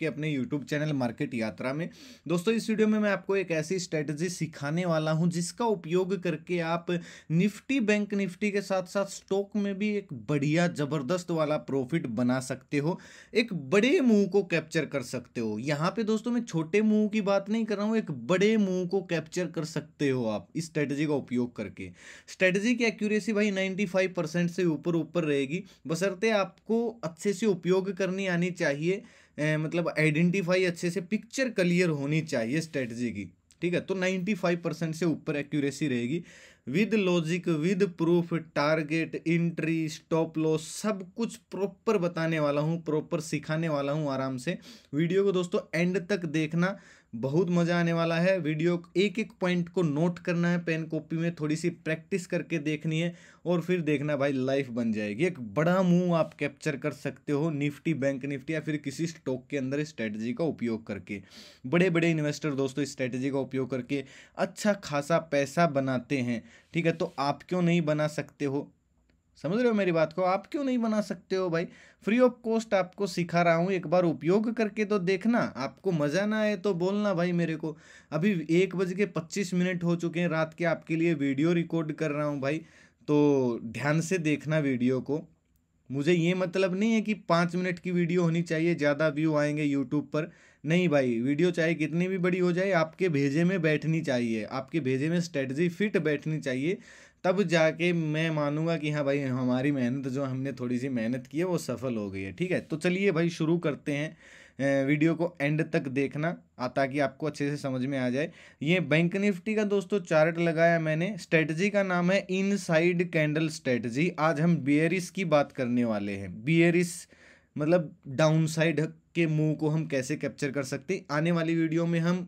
के अपने YouTube channel market यात्रा में दोस्तों इस वीडियो में मैं आपको एक ऐसी स्ट्रेटजी सिखाने वाला हूं जिसका उपयोग करके आप निफ्टी बैंक निफ्टी के साथ साथ स्टॉक में भी एक बढ़िया ज़बरदस्त वाला प्रॉफिट बना सकते हो एक बड़े मुंह को कैप्चर कर सकते हो यहाँ पे दोस्तों मैं छोटे मुंह की बात नहीं कर रहा हूँ एक बड़े मुंह को कैप्चर कर सकते हो आप इस स्ट्रेटजी का उपयोग करके स्ट्रेटजी की एक्यूरेसी भाई नाइन्टी से ऊपर ऊपर रहेगी बसरते आपको अच्छे से उपयोग करनी आनी चाहिए ए, मतलब आइडेंटिफाई अच्छे से पिक्चर क्लियर होनी चाहिए स्ट्रेटजी की ठीक है तो 95 परसेंट से ऊपर एक्यूरेसी रहेगी with logic with proof target entry stop loss सब कुछ प्रॉपर बताने वाला हूँ प्रॉपर सिखाने वाला हूँ आराम से वीडियो को दोस्तों एंड तक देखना बहुत मज़ा आने वाला है वीडियो एक एक पॉइंट को नोट करना है पेन कॉपी में थोड़ी सी प्रैक्टिस करके देखनी है और फिर देखना भाई लाइफ बन जाएगी एक बड़ा मुंह आप कैप्चर कर सकते हो निफ्टी बैंक निफ्टी या फिर किसी स्टॉक के अंदर स्ट्रेटजी का उपयोग करके बड़े बड़े इन्वेस्टर दोस्तों इस स्ट्रेटजी का उपयोग करके अच्छा खासा पैसा बनाते हैं ठीक है तो आप क्यों नहीं बना सकते हो समझ रहे हो मेरी बात को आप क्यों नहीं बना सकते हो भाई फ्री ऑफ कॉस्ट आपको सिखा रहा हूँ एक बार उपयोग करके तो देखना आपको मज़ा ना आए तो बोलना भाई मेरे को अभी एक बज के पच्चीस मिनट हो चुके हैं रात के आपके लिए वीडियो रिकॉर्ड कर रहा हूँ भाई तो ध्यान से देखना वीडियो को मुझे ये मतलब नहीं है कि पाँच मिनट की वीडियो होनी चाहिए ज़्यादा व्यू आएंगे यूट्यूब पर नहीं भाई वीडियो चाहे कितनी भी बड़ी हो जाए आपके भेजे में बैठनी चाहिए आपके भेजे में स्ट्रेटजी फिट बैठनी चाहिए तब जाके मैं मानूंगा कि हाँ भाई हमारी मेहनत जो हमने थोड़ी सी मेहनत की है वो सफल हो गई है ठीक है तो चलिए भाई शुरू करते हैं वीडियो को एंड तक देखना ताकि आपको अच्छे से समझ में आ जाए ये बैंक निफ्टी का दोस्तों चार्ट लगाया मैंने स्ट्रेटजी का नाम है इनसाइड कैंडल स्ट्रेटजी आज हम बियरिस की बात करने वाले हैं बियरिस मतलब डाउनसाइड के मुंह को हम कैसे कैप्चर कर सकते आने वाली वीडियो में हम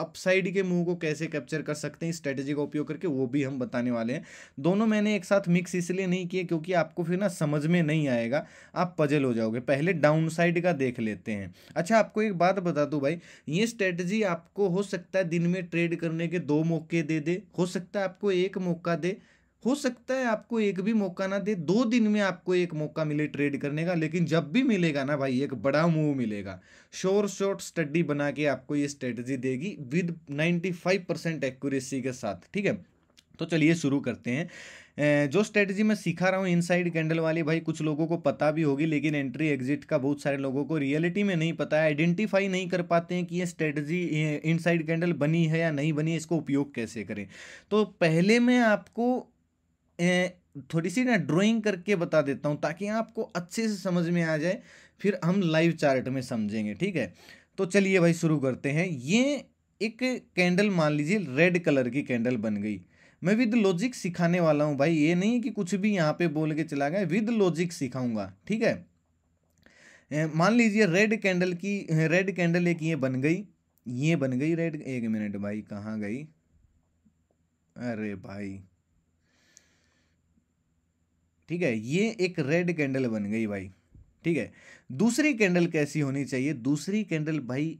अपसाइड के मूव को कैसे कैप्चर कर सकते हैं स्ट्रेटेजी का उपयोग करके वो भी हम बताने वाले हैं दोनों मैंने एक साथ मिक्स इसलिए नहीं किए क्योंकि आपको फिर ना समझ में नहीं आएगा आप पजल हो जाओगे पहले डाउन साइड का देख लेते हैं अच्छा आपको एक बात बता दूँ भाई ये स्ट्रेटजी आपको हो सकता है दिन में ट्रेड करने के दो मौके दे दे हो सकता है आपको एक मौका दे हो सकता है आपको एक भी मौका ना दे दो दिन में आपको एक मौका मिले ट्रेड करने का लेकिन जब भी मिलेगा ना भाई एक बड़ा मूव मिलेगा शोर शॉर्ट स्टडी बना के आपको ये स्ट्रेटजी देगी विद 95 परसेंट एक्यूरेसी के साथ ठीक है तो चलिए शुरू करते हैं जो स्ट्रेटजी मैं सिखा रहा हूँ इनसाइड कैंडल वाली भाई कुछ लोगों को पता भी होगी लेकिन एंट्री एग्जिट का बहुत सारे लोगों को रियलिटी में नहीं पता है आइडेंटिफाई नहीं कर पाते हैं कि ये स्ट्रेटजी इनसाइड कैंडल बनी है या नहीं बनी इसको उपयोग कैसे करें तो पहले मैं आपको थोड़ी सी ना ड्राइंग करके बता देता हूँ ताकि आपको अच्छे से समझ में आ जाए फिर हम लाइव चार्ट में समझेंगे ठीक है तो चलिए भाई शुरू करते हैं ये एक कैंडल मान लीजिए रेड कलर की कैंडल बन गई मैं विद लॉजिक सिखाने वाला हूँ भाई ये नहीं कि कुछ भी यहाँ पे बोल के चला गया विद लॉजिक सिखाऊंगा ठीक है मान लीजिए रेड कैंडल की रेड कैंडल एक ये बन गई ये बन गई रेड एक मिनट भाई कहाँ गई अरे भाई ठीक है ये एक रेड कैंडल बन गई भाई ठीक है दूसरी कैंडल कैसी होनी चाहिए दूसरी कैंडल भाई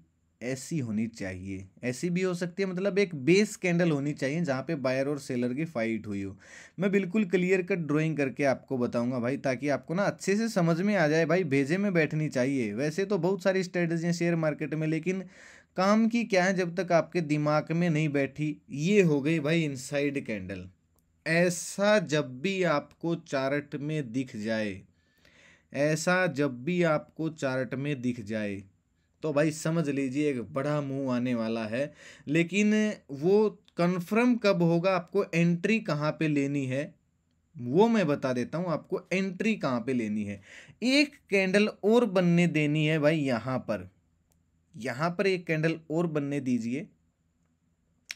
ऐसी होनी चाहिए ऐसी भी हो सकती है मतलब एक बेस कैंडल होनी चाहिए जहाँ पे बायर और सेलर की फाइट हुई हो मैं बिल्कुल क्लियर कट ड्राइंग करके आपको बताऊंगा भाई ताकि आपको ना अच्छे से समझ में आ जाए भाई भेजे में बैठनी चाहिए वैसे तो बहुत सारी स्ट्रेटजियाँ शेयर मार्केट में लेकिन काम की क्या है जब तक आपके दिमाग में नहीं बैठी ये हो गई भाई इनसाइड कैंडल ऐसा जब भी आपको चार्ट में दिख जाए ऐसा जब भी आपको चार्ट में दिख जाए तो भाई समझ लीजिए एक बड़ा मुंह आने वाला है लेकिन वो कन्फर्म कब होगा आपको एंट्री कहाँ पे लेनी है वो मैं बता देता हूँ आपको एंट्री कहाँ पे लेनी है एक कैंडल और बनने देनी है भाई यहाँ पर यहाँ पर एक कैंडल और बनने दीजिए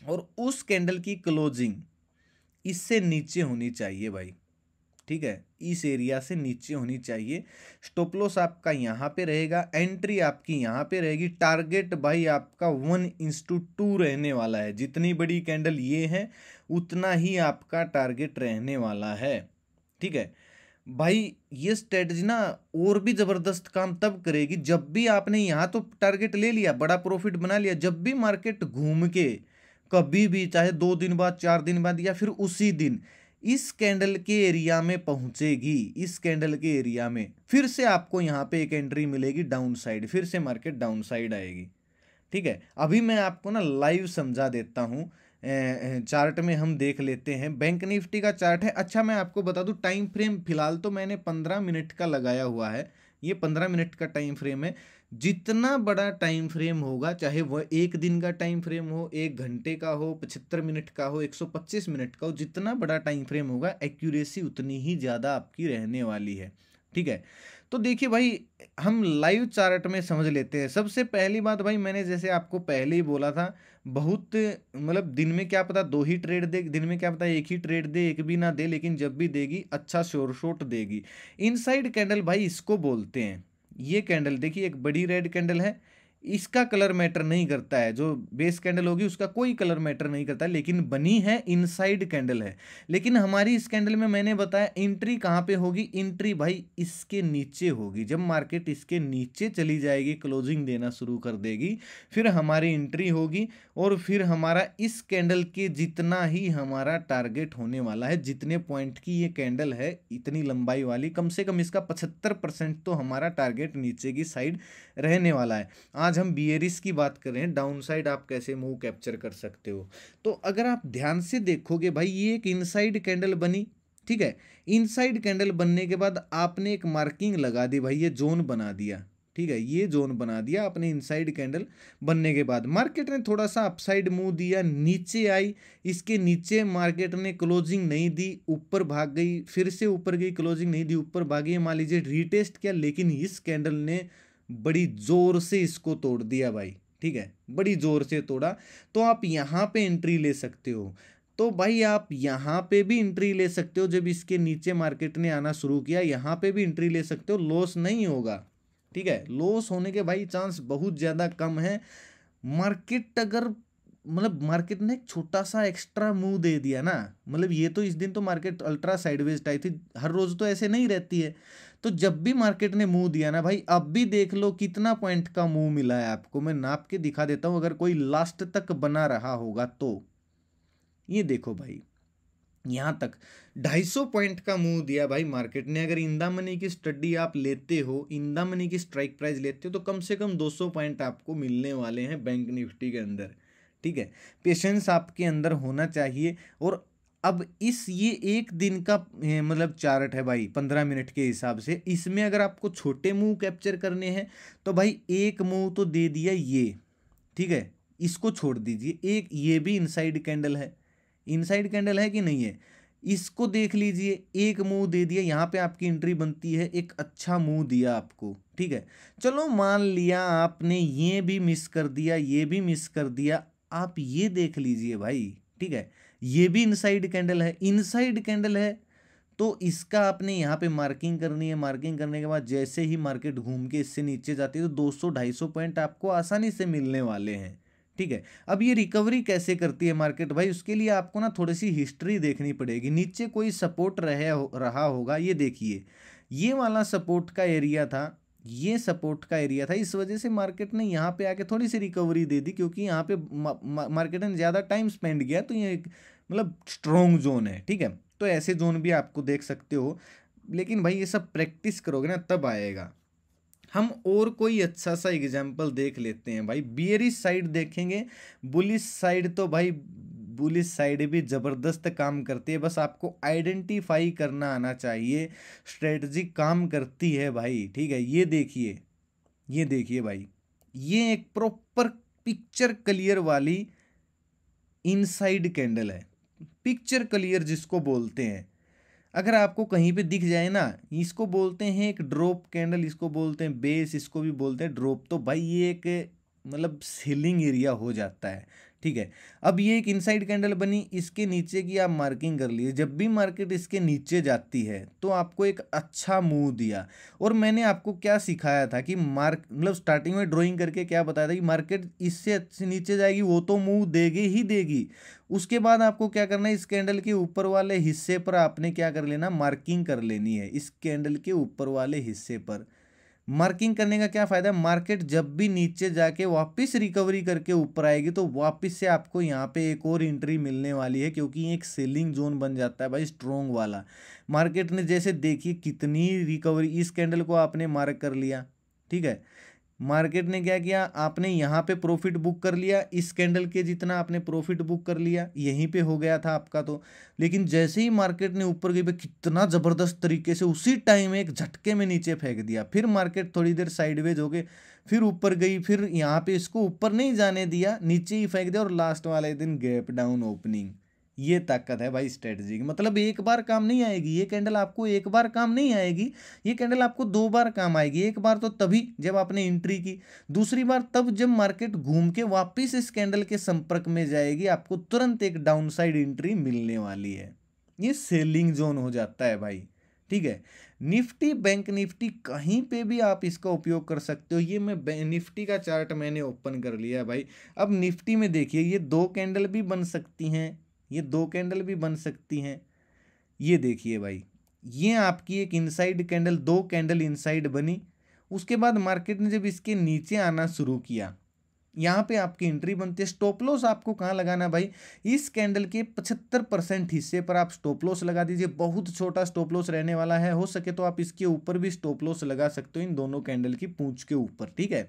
और उस कैंडल की क्लोजिंग इससे नीचे होनी चाहिए भाई ठीक है इस एरिया से नीचे होनी चाहिए स्टोपलोस आपका यहाँ पे रहेगा एंट्री आपकी यहाँ पे रहेगी टारगेट भाई आपका वन इंस्टू टू रहने वाला है जितनी बड़ी कैंडल ये है उतना ही आपका टारगेट रहने वाला है ठीक है भाई ये स्ट्रेटजी ना और भी ज़बरदस्त काम तब करेगी जब भी आपने यहाँ तो टारगेट ले लिया बड़ा प्रॉफिट बना लिया जब भी मार्केट घूम के कभी भी चाहे दो दिन बाद चार दिन बाद या फिर उसी दिन इस कैंडल के एरिया में पहुंचेगी इस कैंडल के एरिया में फिर से आपको यहाँ पे एक एंट्री मिलेगी डाउन साइड फिर से मार्केट डाउन साइड आएगी ठीक है अभी मैं आपको ना लाइव समझा देता हूँ चार्ट में हम देख लेते हैं बैंक निफ्टी का चार्ट है अच्छा मैं आपको बता दूँ टाइम फ्रेम फिलहाल तो मैंने पंद्रह मिनट का लगाया हुआ है ये पंद्रह मिनट का टाइम फ्रेम है जितना बड़ा टाइम फ्रेम होगा चाहे वह एक दिन का टाइम फ्रेम हो एक घंटे का हो पचहत्तर मिनट का हो 125 मिनट का हो जितना बड़ा टाइम फ्रेम होगा एक्यूरेसी उतनी ही ज़्यादा आपकी रहने वाली है ठीक है तो देखिए भाई हम लाइव चार्ट में समझ लेते हैं सबसे पहली बात भाई मैंने जैसे आपको पहले ही बोला था बहुत मतलब दिन में क्या पता दो ही ट्रेड दे दिन में क्या पता एक ही ट्रेड दे एक भी ना दे लेकिन जब भी देगी अच्छा शोर शोट देगी इनसाइड कैंडल भाई इसको बोलते हैं ये कैंडल देखिए एक बड़ी रेड कैंडल है इसका कलर मैटर नहीं करता है जो बेस कैंडल होगी उसका कोई कलर मैटर नहीं करता है लेकिन बनी है इनसाइड कैंडल है लेकिन हमारी इस कैंडल में मैंने बताया एंट्री कहाँ पे होगी एंट्री भाई इसके नीचे होगी जब मार्केट इसके नीचे चली जाएगी क्लोजिंग देना शुरू कर देगी फिर हमारी एंट्री होगी और फिर हमारा इस कैंडल के जितना ही हमारा टारगेट होने वाला है जितने पॉइंट की ये कैंडल है इतनी लंबाई वाली कम से कम इसका पचहत्तर तो हमारा टारगेट नीचे की साइड रहने वाला है आज हम बियरिस की बात कर रहे हैं डाउनसाइड आप कैसे मूव कैप्चर कर सकते हो तो अगर आप ध्यान से देखोगे भाई ये एक इनसाइड कैंडल बनी ठीक है इनसाइड कैंडल बनने के बाद आपने एक मार्किंग लगा दी भाई ये जोन बना दिया ठीक है ये जोन बना दिया आपने इनसाइड कैंडल बनने के बाद मार्केट ने थोड़ा सा अपसाइड मूव दिया नीचे आई इसके नीचे मार्केट ने क्लोजिंग नहीं दी ऊपर भाग गई फिर से ऊपर गई क्लोजिंग नहीं दी ऊपर भागी मान लीजिए रीटेस्ट किया लेकिन इस कैंडल ने बड़ी ज़ोर से इसको तोड़ दिया भाई ठीक है बड़ी ज़ोर से तोड़ा तो आप यहाँ पे एंट्री ले सकते हो तो भाई आप यहाँ पे भी एंट्री ले सकते हो जब इसके नीचे मार्केट ने आना शुरू किया यहाँ पे भी एंट्री ले सकते हो लॉस नहीं होगा ठीक है लॉस होने के भाई चांस बहुत ज़्यादा कम है मार्केट अगर मतलब मार्केट ने एक छोटा सा एक्स्ट्रा मूव दे दिया ना मतलब ये तो इस दिन तो मार्केट अल्ट्रा साइडवेज टाइप थी हर रोज तो ऐसे नहीं रहती है तो जब भी मार्केट ने मुंह दिया ना भाई अब भी देख लो कितना पॉइंट का मुंह मिला है आपको मैं नाप के दिखा देता हूँ अगर कोई लास्ट तक बना रहा होगा तो ये देखो भाई यहाँ तक 250 पॉइंट का मुंह दिया भाई मार्केट ने अगर इंदा मनी की स्टडी आप लेते हो इंदा मनी की स्ट्राइक प्राइस लेते हो तो कम से कम 200 पॉइंट आपको मिलने वाले हैं बैंक निफ्टी के अंदर ठीक है पेशेंस आपके अंदर होना चाहिए और अब इस ये एक दिन का मतलब चार्ट है भाई पंद्रह मिनट के हिसाब से इसमें अगर आपको छोटे मूव कैप्चर करने हैं तो भाई एक मूव तो दे दिया ये ठीक है इसको छोड़ दीजिए एक ये भी इनसाइड कैंडल है इनसाइड कैंडल है कि नहीं है इसको देख लीजिए एक मुंह दे दिया यहाँ पे आपकी एंट्री बनती है एक अच्छा मुंह दिया आपको ठीक है चलो मान लिया आपने ये भी मिस कर दिया ये भी मिस कर दिया आप ये देख लीजिए भाई ठीक है ये भी इनसाइड कैंडल है इनसाइड कैंडल है तो इसका आपने यहाँ पे मार्किंग करनी है मार्किंग करने के बाद जैसे ही मार्केट घूम के इससे नीचे जाती है तो 200 250 पॉइंट आपको आसानी से मिलने वाले हैं ठीक है अब ये रिकवरी कैसे करती है मार्केट भाई उसके लिए आपको ना थोड़ी सी हिस्ट्री देखनी पड़ेगी नीचे कोई सपोर्ट रहे हो, रहा होगा ये देखिए ये वाला सपोर्ट का एरिया था ये सपोर्ट का एरिया था इस वजह से मार्केट ने यहाँ पे आके थोड़ी सी रिकवरी दे दी क्योंकि यहाँ पे मार्केट ने ज़्यादा टाइम स्पेंड किया तो ये मतलब स्ट्रॉन्ग जोन है ठीक है तो ऐसे जोन भी आपको देख सकते हो लेकिन भाई ये सब प्रैक्टिस करोगे ना तब आएगा हम और कोई अच्छा सा एग्जाम्पल देख लेते हैं भाई बियरिस साइड देखेंगे बुलिस साइड तो भाई बुलिस साइड भी ज़बरदस्त काम करती है बस आपको आइडेंटिफाई करना आना चाहिए स्ट्रेटजी काम करती है भाई ठीक है ये देखिए ये देखिए भाई ये एक प्रॉपर पिक्चर क्लियर वाली इनसाइड कैंडल है पिक्चर क्लियर जिसको बोलते हैं अगर आपको कहीं पे दिख जाए ना इसको बोलते हैं एक ड्रॉप कैंडल इसको बोलते हैं बेस इसको भी बोलते हैं ड्रॉप तो भाई ये एक मतलब सीलिंग एरिया हो जाता है ठीक है अब ये एक इनसाइड कैंडल बनी इसके नीचे की आप मार्किंग कर लिए जब भी मार्केट इसके नीचे जाती है तो आपको एक अच्छा मूव दिया और मैंने आपको क्या सिखाया था कि मार्क मतलब स्टार्टिंग में ड्राइंग करके क्या बताया था कि मार्केट इससे अच्छे नीचे जाएगी वो तो मूव देगी ही देगी उसके बाद आपको क्या करना है इस कैंडल के ऊपर वाले हिस्से पर आपने क्या कर लेना मार्किंग कर लेनी है इस कैंडल के ऊपर वाले हिस्से पर मार्किंग करने का क्या फ़ायदा है मार्केट जब भी नीचे जाके वापस रिकवरी करके ऊपर आएगी तो वापस से आपको यहाँ पे एक और एंट्री मिलने वाली है क्योंकि एक सेलिंग जोन बन जाता है भाई स्ट्रोंग वाला मार्केट ने जैसे देखिए कितनी रिकवरी इस कैंडल को आपने मार्क कर लिया ठीक है मार्केट ने क्या किया आपने यहाँ पे प्रॉफिट बुक कर लिया इस कैंडल के जितना आपने प्रॉफिट बुक कर लिया यहीं पे हो गया था आपका तो लेकिन जैसे ही मार्केट ने ऊपर गई पे कितना ज़बरदस्त तरीके से उसी टाइम एक झटके में नीचे फेंक दिया फिर मार्केट थोड़ी देर साइडवेज हो गए फिर ऊपर गई फिर यहाँ पे इसको ऊपर नहीं जाने दिया नीचे ही फेंक दिया और लास्ट वाले दिन गैप डाउन ओपनिंग ये ताकत है भाई स्ट्रेटजी की मतलब एक बार काम नहीं आएगी ये कैंडल आपको एक बार काम नहीं आएगी ये कैंडल आपको दो बार काम आएगी एक बार तो तभी जब आपने एंट्री की दूसरी बार तब जब मार्केट घूम के वापिस इस कैंडल के संपर्क में जाएगी आपको तुरंत एक डाउनसाइड एंट्री मिलने वाली है ये सेलिंग जोन हो जाता है भाई ठीक है निफ्टी बैंक निफ्टी कहीं पे भी आप इसका उपयोग कर सकते हो ये मैं निफ्टी का चार्ट मैंने ओपन कर लिया है भाई अब निफ्टी में देखिए ये दो कैंडल भी बन सकती हैं ये दो कैंडल भी बन सकती हैं ये देखिए भाई ये आपकी एक इनसाइड कैंडल दो कैंडल इनसाइड बनी उसके बाद मार्केट ने जब इसके नीचे आना शुरू किया यहाँ पे आपकी एंट्री बनती है स्टॉप लॉस आपको कहाँ लगाना भाई इस कैंडल के 75 परसेंट हिस्से पर आप स्टॉप लॉस लगा दीजिए बहुत छोटा स्टॉप लॉस रहने वाला है हो सके तो आप इसके ऊपर भी स्टॉप लॉस लगा सकते हो इन दोनों कैंडल की पूंछ के ऊपर ठीक है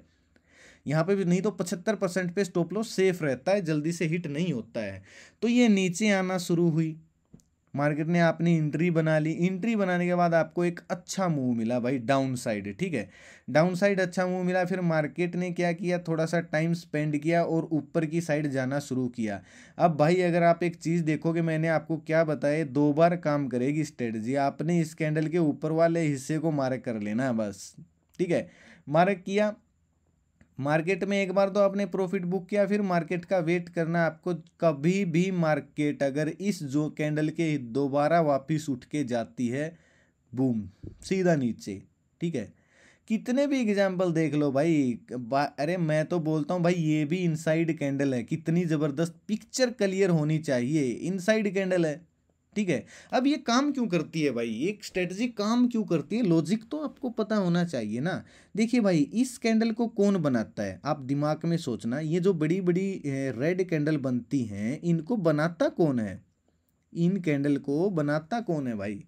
यहाँ पे भी नहीं तो पचहत्तर परसेंट पे स्टॉप लॉस सेफ रहता है जल्दी से हिट नहीं होता है तो ये नीचे आना शुरू हुई मार्केट ने आपने इंट्री बना ली इंट्री बनाने के बाद आपको एक अच्छा मूव मिला भाई डाउन साइड ठीक है डाउन साइड अच्छा मूव मिला फिर मार्केट ने क्या किया थोड़ा सा टाइम स्पेंड किया और ऊपर की साइड जाना शुरू किया अब भाई अगर आप एक चीज़ देखोगे मैंने आपको क्या बताया दो बार काम करेगी स्ट्रेटजी आपने इस कैंडल के ऊपर वाले हिस्से को मार्क कर लेना बस ठीक है मार्क किया मार्केट में एक बार तो आपने प्रॉफिट बुक किया फिर मार्केट का वेट करना आपको कभी भी मार्केट अगर इस जो कैंडल के दोबारा वापिस उठ के जाती है बूम सीधा नीचे ठीक है कितने भी एग्जाम्पल देख लो भाई बा, अरे मैं तो बोलता हूँ भाई ये भी इनसाइड कैंडल है कितनी ज़बरदस्त पिक्चर क्लियर होनी चाहिए इनसाइड कैंडल है ठीक है अब ये काम क्यों करती है भाई एक स्ट्रेटजी काम क्यों करती है लॉजिक तो आपको पता होना चाहिए ना देखिए भाई इस कैंडल को कौन बनाता है आप दिमाग में सोचना ये जो बड़ी बड़ी रेड कैंडल बनती हैं इनको बनाता कौन है इन कैंडल को बनाता कौन है भाई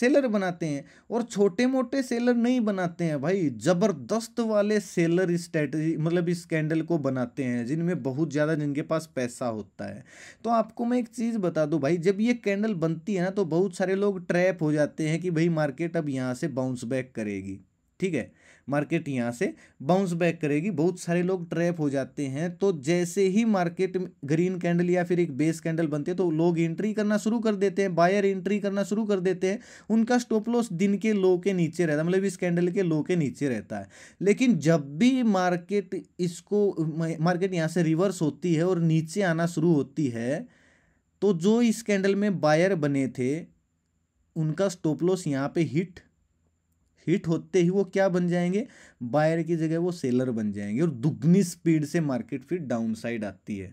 सेलर बनाते हैं और छोटे मोटे सेलर नहीं बनाते हैं भाई ज़बरदस्त वाले सेलर इस स्ट्रेटजी मतलब इस कैंडल को बनाते हैं जिनमें बहुत ज़्यादा जिनके पास पैसा होता है तो आपको मैं एक चीज़ बता दूँ भाई जब ये कैंडल बनती है ना तो बहुत सारे लोग ट्रैप हो जाते हैं कि भाई मार्केट अब यहाँ से बाउंस बैक करेगी ठीक है मार्केट यहाँ से बाउंस बैक करेगी बहुत सारे लोग ट्रैप हो जाते हैं तो जैसे ही मार्केट ग्रीन कैंडल या फिर एक बेस कैंडल बनती है तो लोग एंट्री करना शुरू कर देते हैं बायर एंट्री करना शुरू कर देते हैं उनका स्टॉप लॉस दिन के लो के नीचे रहता मतलब इस कैंडल के लो के नीचे रहता है लेकिन जब भी मार्केट इसको मार्केट यहाँ से रिवर्स होती है और नीचे आना शुरू होती है तो जो इस कैंडल में बायर बने थे उनका स्टॉप लॉस यहाँ पे हिट हिट होते ही वो क्या बन जाएंगे बायर की जगह वो सेलर बन जाएंगे और दुगनी स्पीड से मार्केट फिर डाउन साइड आती है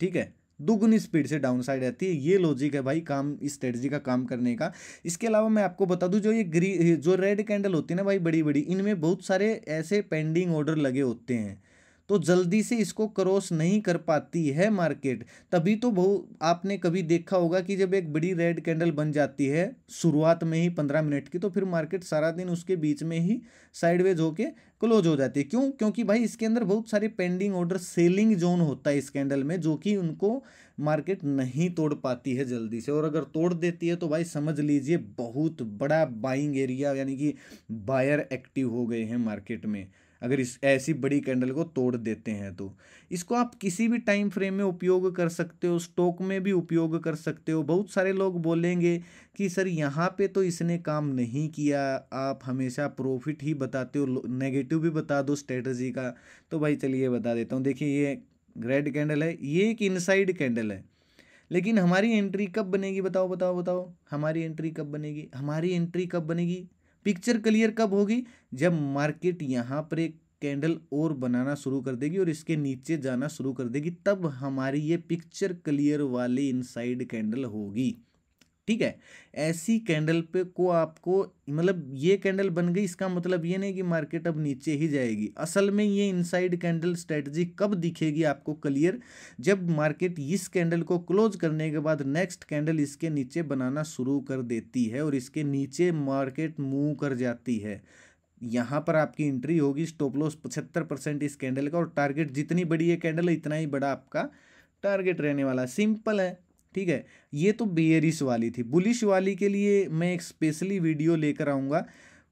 ठीक है दुगनी स्पीड से डाउन साइड आती है ये लॉजिक है भाई काम इस स्ट्रेटजी का काम करने का इसके अलावा मैं आपको बता दूं जो ये ग्री जो रेड कैंडल होती है ना भाई बड़ी बड़ी इनमें बहुत सारे ऐसे पेंडिंग ऑर्डर लगे होते हैं तो जल्दी से इसको क्रॉस नहीं कर पाती है मार्केट तभी तो बहु आपने कभी देखा होगा कि जब एक बड़ी रेड कैंडल बन जाती है शुरुआत में ही पंद्रह मिनट की तो फिर मार्केट सारा दिन उसके बीच में ही साइडवेज होके क्लोज हो जाती है क्यों क्योंकि भाई इसके अंदर बहुत सारे पेंडिंग ऑर्डर सेलिंग जोन होता है इस कैंडल में जो कि उनको मार्केट नहीं तोड़ पाती है जल्दी से और अगर तोड़ देती है तो भाई समझ लीजिए बहुत बड़ा बाइंग एरिया यानी कि बायर एक्टिव हो गए हैं मार्केट में अगर इस ऐसी बड़ी कैंडल को तोड़ देते हैं तो इसको आप किसी भी टाइम फ्रेम में उपयोग कर सकते हो स्टॉक में भी उपयोग कर सकते हो बहुत सारे लोग बोलेंगे कि सर यहाँ पे तो इसने काम नहीं किया आप हमेशा प्रॉफिट ही बताते हो नेगेटिव भी बता दो स्ट्रेटजी का तो भाई चलिए बता देता हूँ देखिए ये रेड कैंडल है ये एक इनसाइड कैंडल है लेकिन हमारी एंट्री कब बनेगी बताओ बताओ बताओ हमारी एंट्री कब बनेगी हमारी एंट्री कब बनेगी पिक्चर क्लियर कब होगी जब मार्केट यहाँ पर एक कैंडल और बनाना शुरू कर देगी और इसके नीचे जाना शुरू कर देगी तब हमारी ये पिक्चर क्लियर वाली इनसाइड कैंडल होगी ठीक है ऐसी कैंडल पे को आपको मतलब ये कैंडल बन गई इसका मतलब ये नहीं कि मार्केट अब नीचे ही जाएगी असल में ये इनसाइड कैंडल स्ट्रेटजी कब दिखेगी आपको क्लियर जब मार्केट इस कैंडल को क्लोज करने के बाद नेक्स्ट कैंडल इसके नीचे बनाना शुरू कर देती है और इसके नीचे मार्केट मूव कर जाती है यहाँ पर आपकी एंट्री होगी स्टॉप लॉस पचहत्तर परसेंट इस कैंडल का और टारगेट जितनी बड़ी ये कैंडल है इतना ही बड़ा आपका टारगेट रहने वाला सिंपल है ठीक है ये तो बेयरिश वाली थी बुलिश वाली के लिए मैं एक स्पेशली वीडियो लेकर आऊँगा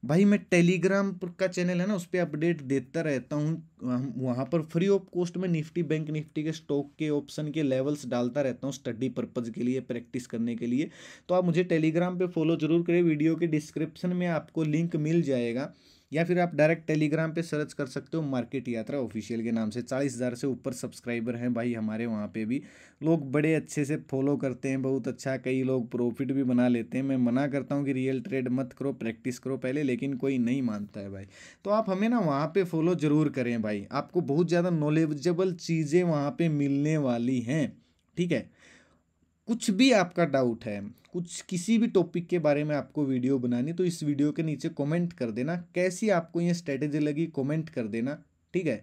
भाई मैं टेलीग्राम का चैनल है ना उस पर अपडेट देता रहता हूँ वहाँ पर फ्री ऑफ कॉस्ट में निफ्टी बैंक निफ्टी के स्टॉक के ऑप्शन के लेवल्स डालता रहता हूँ स्टडी पर्पज़ के लिए प्रैक्टिस करने के लिए तो आप मुझे टेलीग्राम पे फॉलो ज़रूर करें वीडियो के डिस्क्रिप्शन में आपको लिंक मिल जाएगा या फिर आप डायरेक्ट टेलीग्राम पे सर्च कर सकते हो मार्केट यात्रा ऑफिशियल के नाम से चालीस हज़ार से ऊपर सब्सक्राइबर हैं भाई हमारे वहाँ पे भी लोग बड़े अच्छे से फॉलो करते हैं बहुत अच्छा कई लोग प्रॉफिट भी बना लेते हैं मैं मना करता हूँ कि रियल ट्रेड मत करो प्रैक्टिस करो पहले लेकिन कोई नहीं मानता है भाई तो आप हमें ना वहाँ पर फॉलो ज़रूर करें भाई आपको बहुत ज़्यादा नॉलेजेबल चीज़ें वहाँ पर मिलने वाली हैं ठीक है कुछ भी आपका डाउट है कुछ किसी भी टॉपिक के बारे में आपको वीडियो बनानी तो इस वीडियो के नीचे कमेंट कर देना कैसी आपको ये स्ट्रेटेजी लगी कमेंट कर देना ठीक है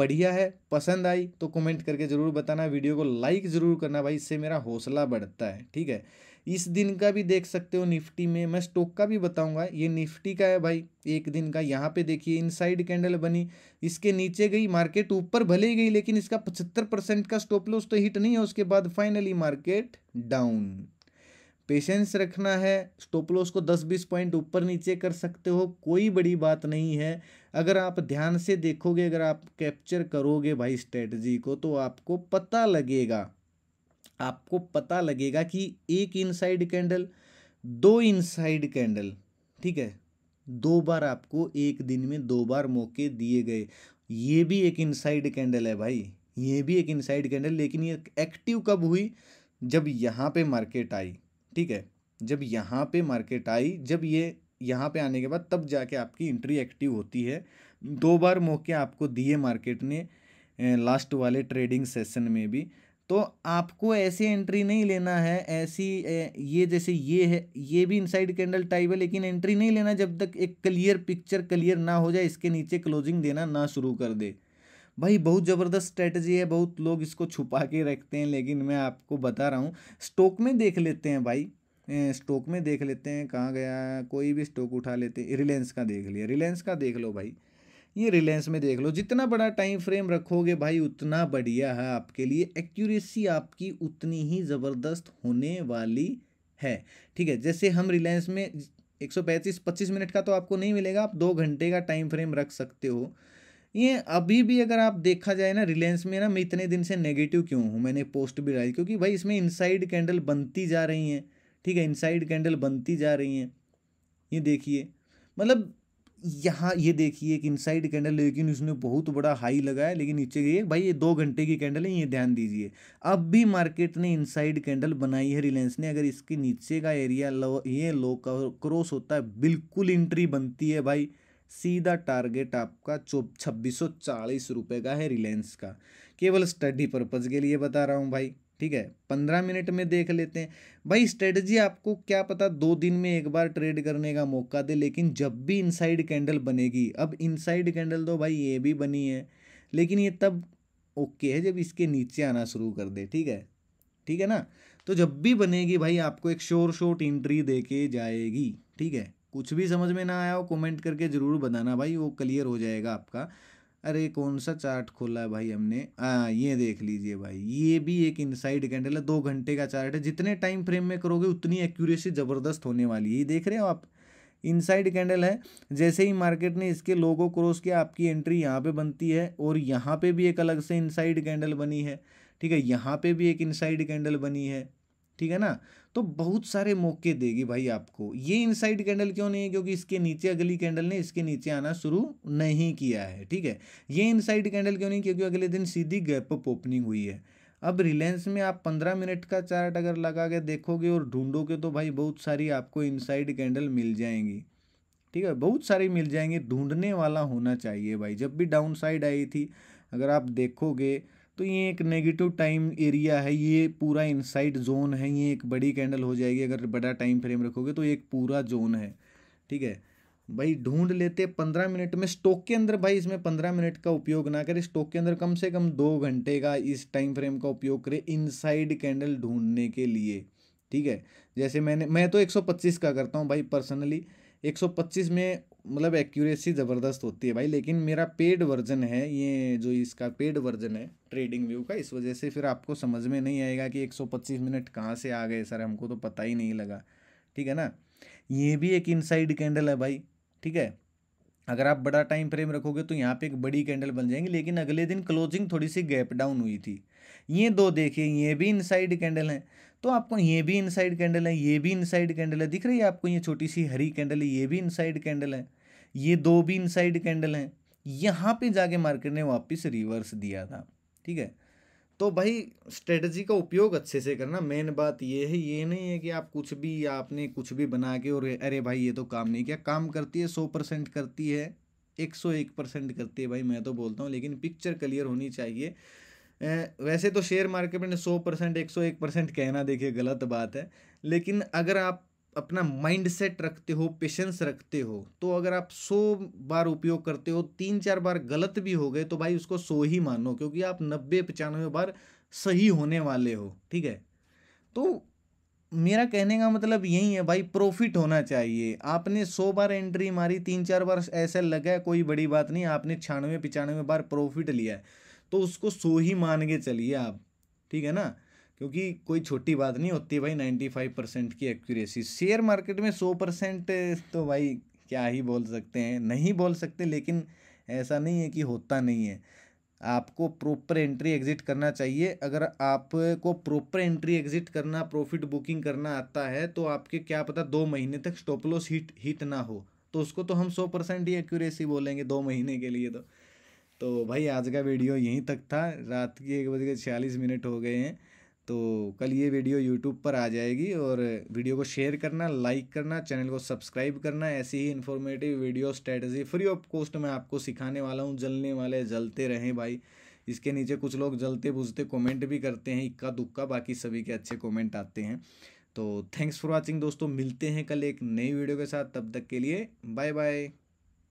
बढ़िया है पसंद आई तो कमेंट करके ज़रूर बताना वीडियो को लाइक ज़रूर करना भाई इससे मेरा हौसला बढ़ता है ठीक है इस दिन का भी देख सकते हो निफ्टी में मैं स्टॉक का भी बताऊंगा ये निफ्टी का है भाई एक दिन का यहाँ पे देखिए इनसाइड कैंडल बनी इसके नीचे गई मार्केट ऊपर भले ही गई लेकिन इसका पचहत्तर परसेंट का स्टॉप लॉस तो हिट नहीं है उसके बाद फाइनली मार्केट डाउन पेशेंस रखना है स्टॉप लॉस को 10-20 पॉइंट ऊपर नीचे कर सकते हो कोई बड़ी बात नहीं है अगर आप ध्यान से देखोगे अगर आप कैप्चर करोगे भाई स्ट्रेटजी को तो आपको पता लगेगा आपको पता लगेगा कि एक इनसाइड कैंडल दो इनसाइड कैंडल ठीक है दो बार आपको एक दिन में दो बार मौके दिए गए ये भी एक इनसाइड कैंडल है भाई ये भी एक इनसाइड कैंडल लेकिन ये एक्टिव कब हुई जब यहाँ पे मार्केट आई ठीक है जब यहाँ पे मार्केट आई जब ये यहाँ पे आने के बाद तब जाके आपकी इंट्री एक्टिव होती है दो बार मौके आपको दिए मार्केट ने लास्ट वाले ट्रेडिंग सेशन में भी तो आपको ऐसे एंट्री नहीं लेना है ऐसी ये जैसे ये है ये भी इनसाइड कैंडल टाइप है लेकिन एंट्री नहीं लेना जब तक एक क्लियर पिक्चर क्लियर ना हो जाए इसके नीचे क्लोजिंग देना ना शुरू कर दे भाई बहुत ज़बरदस्त स्ट्रेटजी है बहुत लोग इसको छुपा के रखते हैं लेकिन मैं आपको बता रहा हूँ स्टॉक में देख लेते हैं भाई स्टॉक में देख लेते हैं कहाँ गया कोई भी स्टॉक उठा लेते हैं रिलायंस का देख लिया रिलायंस का देख लो भाई ये रिलायंस में देख लो जितना बड़ा टाइम फ्रेम रखोगे भाई उतना बढ़िया है आपके लिए एक्यूरेसी आपकी उतनी ही ज़बरदस्त होने वाली है ठीक है जैसे हम रिलायंस में एक सौ पैंतीस पच्चीस मिनट का तो आपको नहीं मिलेगा आप दो घंटे का टाइम फ्रेम रख सकते हो ये अभी भी अगर आप देखा जाए ना रिलायंस में ना मैं इतने दिन से नेगेटिव क्यों हूँ मैंने पोस्ट भी डाली क्योंकि भाई इसमें इनसाइड कैंडल बनती जा रही हैं ठीक है इनसाइड कैंडल बनती जा रही हैं ये देखिए मतलब यहाँ ये देखिए एक इनसाइड कैंडल लेकिन उसने बहुत बड़ा हाई लगाया लेकिन नीचे गई भाई ये दो घंटे की कैंडल है ये ध्यान दीजिए अब भी मार्केट ने इनसाइड कैंडल बनाई है रिलायंस ने अगर इसके नीचे का एरिया लो ये लो क्रॉस होता है बिल्कुल इंट्री बनती है भाई सीधा टारगेट आपका चौ छब्बीस सौ चालीस रुपये का है रिलायंस का केवल स्टडी पर्पज़ के लिए बता रहा हूँ भाई ठीक है पंद्रह मिनट में देख लेते हैं भाई स्ट्रेटजी आपको क्या पता दो दिन में एक बार ट्रेड करने का मौका दे लेकिन जब भी इनसाइड कैंडल बनेगी अब इनसाइड कैंडल तो भाई ये भी बनी है लेकिन ये तब ओके है जब इसके नीचे आना शुरू कर दे ठीक है ठीक है ना तो जब भी बनेगी भाई आपको एक शोर शोट इंट्री दे के जाएगी ठीक है कुछ भी समझ में ना आया हो कमेंट करके ज़रूर बताना भाई वो क्लियर हो जाएगा आपका अरे कौन सा चार्ट खोला है भाई हमने आ, हाँ, ये देख लीजिए भाई ये भी एक इनसाइड कैंडल है दो घंटे का चार्ट है जितने टाइम फ्रेम में करोगे उतनी एक्यूरेसी ज़बरदस्त होने वाली है ये देख रहे हो आप इनसाइड कैंडल है जैसे ही मार्केट ने इसके लोगो क्रॉस किया आपकी एंट्री यहाँ पे बनती है और यहाँ पे भी एक अलग से इनसाइड कैंडल बनी है ठीक है यहाँ पे भी एक इनसाइड कैंडल बनी है ठीक है ना तो बहुत सारे मौके देगी भाई आपको ये इनसाइड कैंडल क्यों नहीं है क्योंकि इसके नीचे अगली कैंडल ने इसके नीचे आना शुरू नहीं किया है ठीक है ये इनसाइड कैंडल क्यों नहीं क्योंकि अगले दिन सीधी गैप अप ओपनिंग हुई है अब रिलायंस में आप पंद्रह मिनट का चार्ट अगर लगा के देखोगे और ढूंढोगे तो भाई बहुत सारी आपको इनसाइड कैंडल मिल जाएंगी ठीक है बहुत सारी मिल जाएंगी ढूंढने वाला होना चाहिए भाई जब भी डाउन साइड आई थी अगर आप देखोगे तो ये एक नेगेटिव टाइम एरिया है ये पूरा इनसाइड जोन है ये एक बड़ी कैंडल हो जाएगी अगर बड़ा टाइम फ्रेम रखोगे तो एक पूरा जोन है ठीक है भाई ढूंढ लेते पंद्रह मिनट में स्टॉक के अंदर भाई इसमें पंद्रह मिनट का उपयोग ना करें स्टॉक के अंदर कम से कम दो घंटे का इस टाइम फ्रेम का उपयोग करें इनसाइड कैंडल ढूंढने के लिए ठीक है जैसे मैंने मैं तो पच्चीस का करता हूँ भाई पर्सनली पच्चीस में मतलब एक्यूरेसी ज़बरदस्त होती है भाई लेकिन मेरा पेड वर्जन है ये जो इसका पेड वर्जन है ट्रेडिंग व्यू का इस वजह से फिर आपको समझ में नहीं आएगा कि 125 मिनट कहाँ से आ गए सर हमको तो पता ही नहीं लगा ठीक है ना ये भी एक इनसाइड कैंडल है भाई ठीक है अगर आप बड़ा टाइम फ्रेम रखोगे तो यहाँ पे एक बड़ी कैंडल बन जाएंगी लेकिन अगले दिन क्लोजिंग थोड़ी सी गैप डाउन हुई थी ये दो देखिए ये भी इनसाइड कैंडल हैं तो आपको ये भी इनसाइड कैंडल है ये भी इनसाइड कैंडल है दिख रही है आपको ये छोटी सी हरी कैंडल है ये भी इनसाइड कैंडल है ये दो भी इनसाइड कैंडल हैं यहाँ पे जाके मार्केट ने वापस रिवर्स दिया था ठीक है तो भाई स्ट्रेटजी का उपयोग अच्छे से करना मेन बात ये है ये नहीं है कि आप कुछ भी आपने कुछ भी बना के और अरे भाई ये तो काम नहीं किया काम करती है सौ परसेंट करती है एक सौ एक परसेंट करती है भाई मैं तो बोलता हूँ लेकिन पिक्चर क्लियर होनी चाहिए वैसे तो शेयर मार्केट में सौ परसेंट एक सौ एक परसेंट कहना देखिए गलत बात है लेकिन अगर आप अपना माइंड सेट रखते हो पेशेंस रखते हो तो अगर आप सौ बार उपयोग करते हो तीन चार बार गलत भी हो गए तो भाई उसको सो ही मानो क्योंकि आप नब्बे पचानवे बार सही होने वाले हो ठीक है तो मेरा कहने का मतलब यही है भाई प्रॉफिट होना चाहिए आपने सौ बार एंट्री मारी तीन चार बार ऐसा लगा कोई बड़ी बात नहीं आपने छियानवे पचानवे बार प्रॉफिट लिया है तो उसको सो ही मान के चलिए आप ठीक है ना क्योंकि कोई छोटी बात नहीं होती भाई नाइन्टी फाइव परसेंट की एक्यूरेसी शेयर मार्केट में सौ परसेंट तो भाई क्या ही बोल सकते हैं नहीं बोल सकते लेकिन ऐसा नहीं है कि होता नहीं है आपको प्रॉपर एंट्री एग्जिट करना चाहिए अगर आपको प्रॉपर एंट्री एग्जिट करना प्रॉफिट बुकिंग करना आता है तो आपके क्या पता दो महीने तक स्टॉप लॉस हिट हिट ना हो तो उसको तो हम सौ परसेंट ही एक्यूरेसी बोलेंगे दो महीने के लिए तो तो भाई आज का वीडियो यहीं तक था रात के एक बज के छियालीस मिनट हो गए हैं तो कल ये वीडियो यूट्यूब पर आ जाएगी और वीडियो को शेयर करना लाइक करना चैनल को सब्सक्राइब करना ऐसी ही informative video strategy free of cost मैं आपको सिखाने वाला हूँ जलने वाले जलते रहें भाई इसके नीचे कुछ लोग जलते बुझते कॉमेंट भी करते हैं इक्का दुक्का बाकी सभी के अच्छे कॉमेंट आते हैं तो थैंक्स फॉर वॉचिंग दोस्तों मिलते हैं कल एक नई वीडियो के साथ तब तक के लिए बाय बाय